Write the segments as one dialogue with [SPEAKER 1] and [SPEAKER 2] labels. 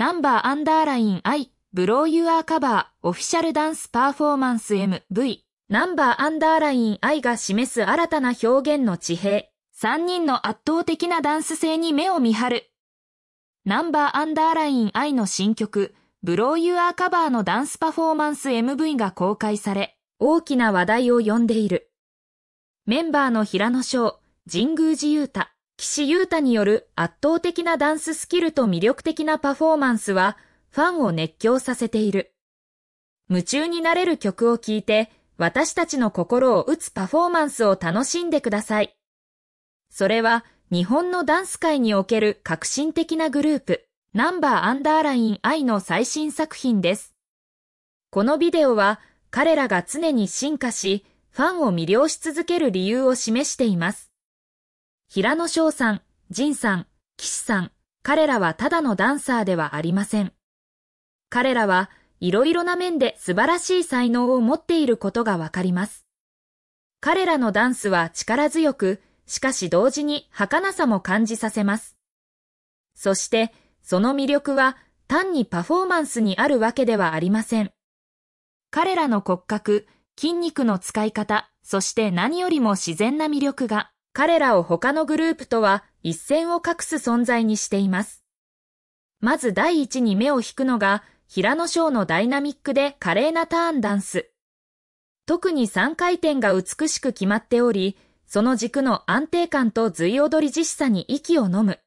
[SPEAKER 1] ナンバーアンダーライン I、ブローユアーカバー、オフィシャルダンスパフォーマンス MV、ナンバーアンダーライン I が示す新たな表現の地平。3人の圧倒的なダンス性に目を見張る。ナンバーアンダーライン I の新曲、ブローユアーカバーのダンスパフォーマンス MV が公開され、大きな話題を呼んでいる。メンバーの平野翔、神宮寺勇太、岸優太による圧倒的なダンススキルと魅力的なパフォーマンスはファンを熱狂させている。夢中になれる曲を聴いて私たちの心を打つパフォーマンスを楽しんでください。それは日本のダンス界における革新的なグループ、ナンバーアンダーライン I の最新作品です。このビデオは彼らが常に進化し、ファンを魅了し続ける理由を示しています。平野翔さん、仁さん、岸さん、彼らはただのダンサーではありません。彼らはいろいろな面で素晴らしい才能を持っていることがわかります。彼らのダンスは力強く、しかし同時に儚さも感じさせます。そして、その魅力は単にパフォーマンスにあるわけではありません。彼らの骨格、筋肉の使い方、そして何よりも自然な魅力が、彼らを他のグループとは一線を画す存在にしています。まず第一に目を引くのが、平野翔のダイナミックで華麗なターンダンス。特に3回転が美しく決まっており、その軸の安定感と随踊り実さに息を飲む。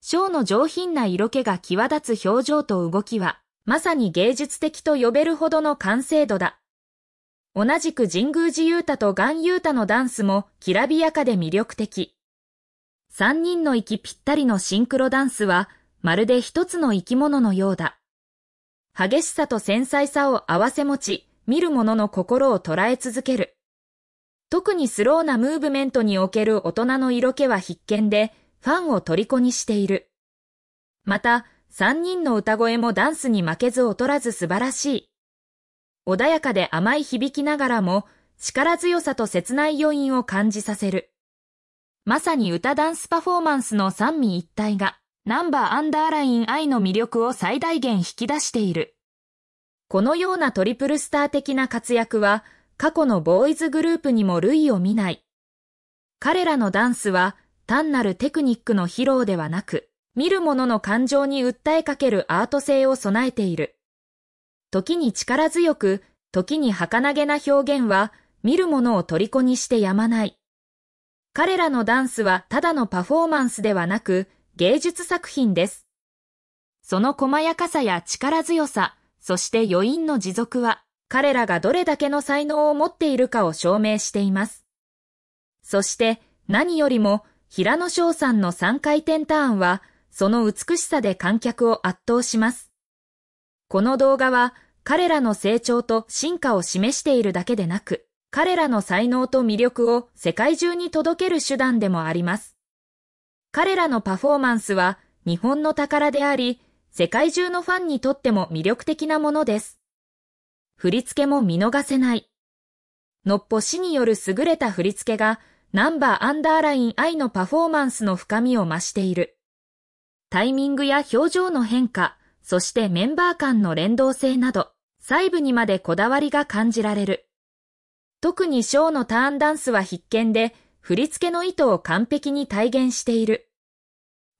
[SPEAKER 1] ショーの上品な色気が際立つ表情と動きは、まさに芸術的と呼べるほどの完成度だ。同じく神宮寺勇太と岩勇太のダンスもきらびやかで魅力的。三人の息ぴったりのシンクロダンスは、まるで一つの生き物のようだ。激しさと繊細さを合わせ持ち、見る者の心を捉え続ける。特にスローなムーブメントにおける大人の色気は必見で、ファンを虜にしている。また、三人の歌声もダンスに負けず劣らず素晴らしい。穏やかで甘い響きながらも、力強さと切ない余韻を感じさせる。まさに歌ダンスパフォーマンスの三味一体が、ナンバーアンダーライン愛の魅力を最大限引き出している。このようなトリプルスター的な活躍は、過去のボーイズグループにも類を見ない。彼らのダンスは、単なるテクニックの披露ではなく、見る者の感情に訴えかけるアート性を備えている。時に力強く、時に儚げな表現は、見るものを虜にしてやまない。彼らのダンスはただのパフォーマンスではなく、芸術作品です。その細やかさや力強さ、そして余韻の持続は、彼らがどれだけの才能を持っているかを証明しています。そして何よりも平野翔さんの3回転ターンはその美しさで観客を圧倒します。この動画は彼らの成長と進化を示しているだけでなく、彼らの才能と魅力を世界中に届ける手段でもあります。彼らのパフォーマンスは日本の宝であり、世界中のファンにとっても魅力的なものです。振り付けも見逃せない。のっぽしによる優れた振り付けが、ナンバーアンダーライン愛のパフォーマンスの深みを増している。タイミングや表情の変化、そしてメンバー間の連動性など、細部にまでこだわりが感じられる。特にショーのターンダンスは必見で、振り付けの意図を完璧に体現している。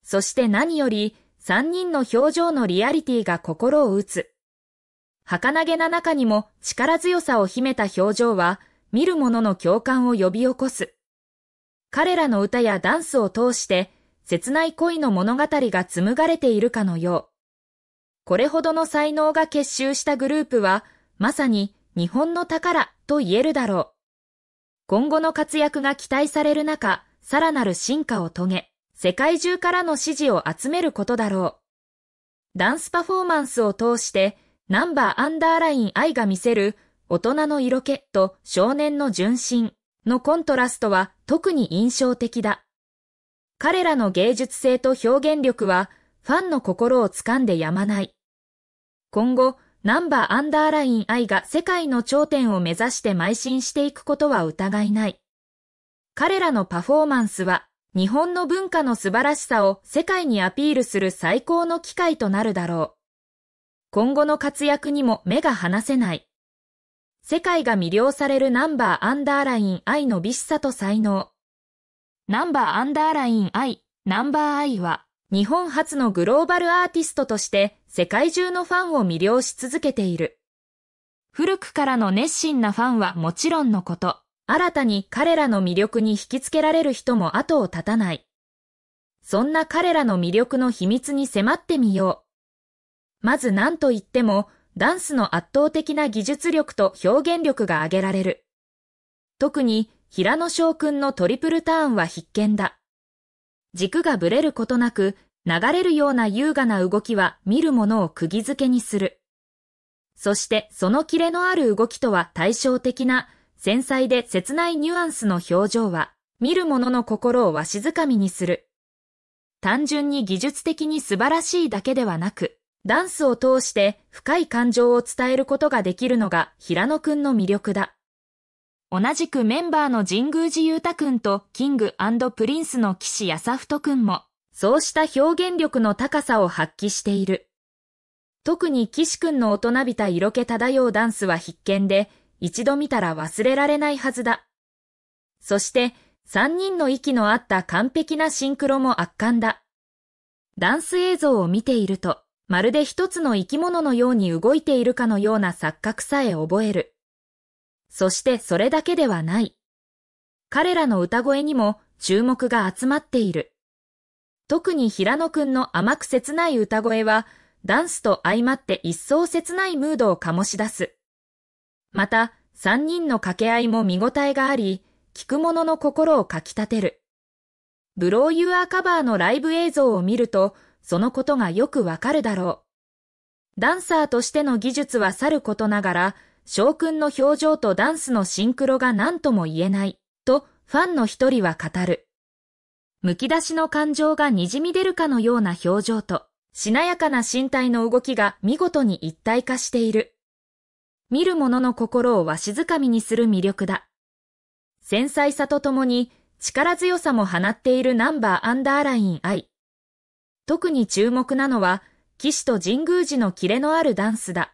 [SPEAKER 1] そして何より、3人の表情のリアリティが心を打つ。儚げな中にも力強さを秘めた表情は、見る者の共感を呼び起こす。彼らの歌やダンスを通して、切ない恋の物語が紡がれているかのよう。これほどの才能が結集したグループは、まさに日本の宝と言えるだろう。今後の活躍が期待される中、さらなる進化を遂げ、世界中からの支持を集めることだろう。ダンスパフォーマンスを通して、ナンバーアンダーライン愛が見せる大人の色気と少年の純真のコントラストは特に印象的だ。彼らの芸術性と表現力はファンの心を掴んでやまない。今後、ナンバーアンダーライン愛が世界の頂点を目指して邁進していくことは疑いない。彼らのパフォーマンスは、日本の文化の素晴らしさを世界にアピールする最高の機会となるだろう。今後の活躍にも目が離せない。世界が魅了されるナンバーアンダーライン愛の美しさと才能。ナンバーアンダーラインイナンバー I は、日本初のグローバルアーティストとして世界中のファンを魅了し続けている。古くからの熱心なファンはもちろんのこと、新たに彼らの魅力に引きつけられる人も後を絶たない。そんな彼らの魅力の秘密に迫ってみよう。まず何と言っても、ダンスの圧倒的な技術力と表現力が挙げられる。特に、平野翔くんのトリプルターンは必見だ。軸がぶれることなく、流れるような優雅な動きは見るものを釘付けにする。そしてそのキレのある動きとは対照的な繊細で切ないニュアンスの表情は見るのの心をわしづかみにする。単純に技術的に素晴らしいだけではなく、ダンスを通して深い感情を伝えることができるのが平野くんの魅力だ。同じくメンバーの神宮寺勇太んとキングプリンスの岸と太君も、そうした表現力の高さを発揮している。特に岸んの大人びた色気漂うダンスは必見で、一度見たら忘れられないはずだ。そして、三人の息の合った完璧なシンクロも圧巻だ。ダンス映像を見ていると、まるで一つの生き物のように動いているかのような錯覚さえ覚える。そしてそれだけではない。彼らの歌声にも注目が集まっている。特に平野くんの甘く切ない歌声は、ダンスと相まって一層切ないムードを醸し出す。また、三人の掛け合いも見応えがあり、聞く者の心をかき立てる。ブローユアーカバーのライブ映像を見ると、そのことがよくわかるだろう。ダンサーとしての技術はさることながら、翔くんの表情とダンスのシンクロが何とも言えない、とファンの一人は語る。むき出しの感情がにじみ出るかのような表情と、しなやかな身体の動きが見事に一体化している。見る者の心をわしづかみにする魅力だ。繊細さとともに力強さも放っているナンバーアンダーライン愛。特に注目なのは、騎士と神宮寺のキレのあるダンスだ。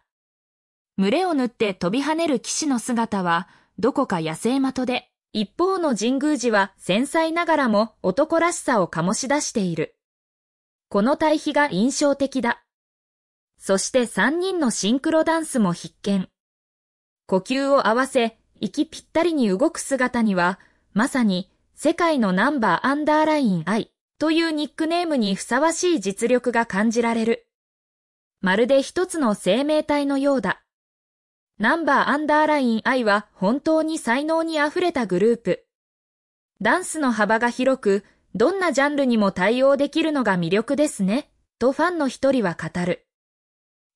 [SPEAKER 1] 群れを縫って飛び跳ねる騎士の姿は、どこか野生的で、一方の神宮寺は繊細ながらも男らしさを醸し出している。この対比が印象的だ。そして三人のシンクロダンスも必見。呼吸を合わせ、息ぴったりに動く姿には、まさに世界のナンバーアンダーライン I というニックネームにふさわしい実力が感じられる。まるで一つの生命体のようだ。ナンバーアンダーライン I は本当に才能に溢れたグループ。ダンスの幅が広く、どんなジャンルにも対応できるのが魅力ですね、とファンの一人は語る。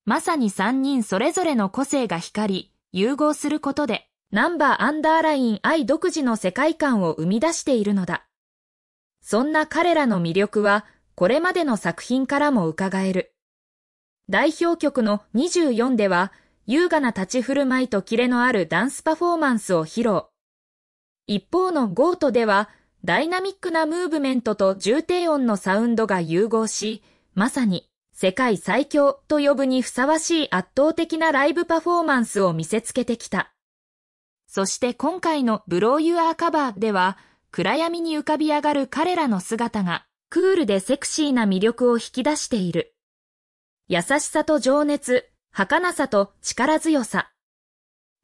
[SPEAKER 1] まさに3人それぞれの個性が光り、融合することで、ナンバーアンダーライン I 独自の世界観を生み出しているのだ。そんな彼らの魅力は、これまでの作品からも伺える。代表曲の24では、優雅な立ち振る舞いとキレのあるダンスパフォーマンスを披露。一方のゴートでは、ダイナミックなムーブメントと重低音のサウンドが融合し、まさに世界最強と呼ぶにふさわしい圧倒的なライブパフォーマンスを見せつけてきた。そして今回のブローユアーカバーでは、暗闇に浮かび上がる彼らの姿が、クールでセクシーな魅力を引き出している。優しさと情熱、儚さと力強さ。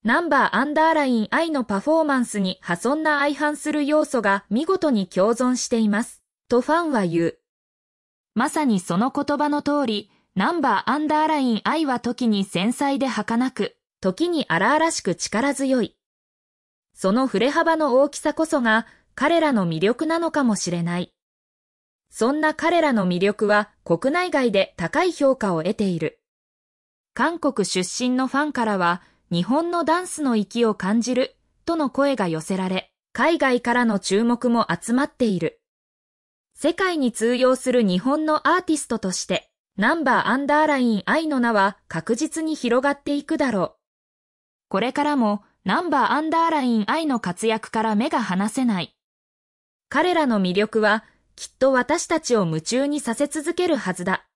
[SPEAKER 1] ナンバーアンダーライン愛のパフォーマンスに破損な相反する要素が見事に共存しています。とファンは言う。まさにその言葉の通り、ナンバーアンダーライン愛は時に繊細で儚く、時に荒々しく力強い。その振れ幅の大きさこそが彼らの魅力なのかもしれない。そんな彼らの魅力は国内外で高い評価を得ている。韓国出身のファンからは、日本のダンスの域を感じる、との声が寄せられ、海外からの注目も集まっている。世界に通用する日本のアーティストとして、ナンバーアンダーライン愛の名は確実に広がっていくだろう。これからもナンバーアンダーライン愛の活躍から目が離せない。彼らの魅力はきっと私たちを夢中にさせ続けるはずだ。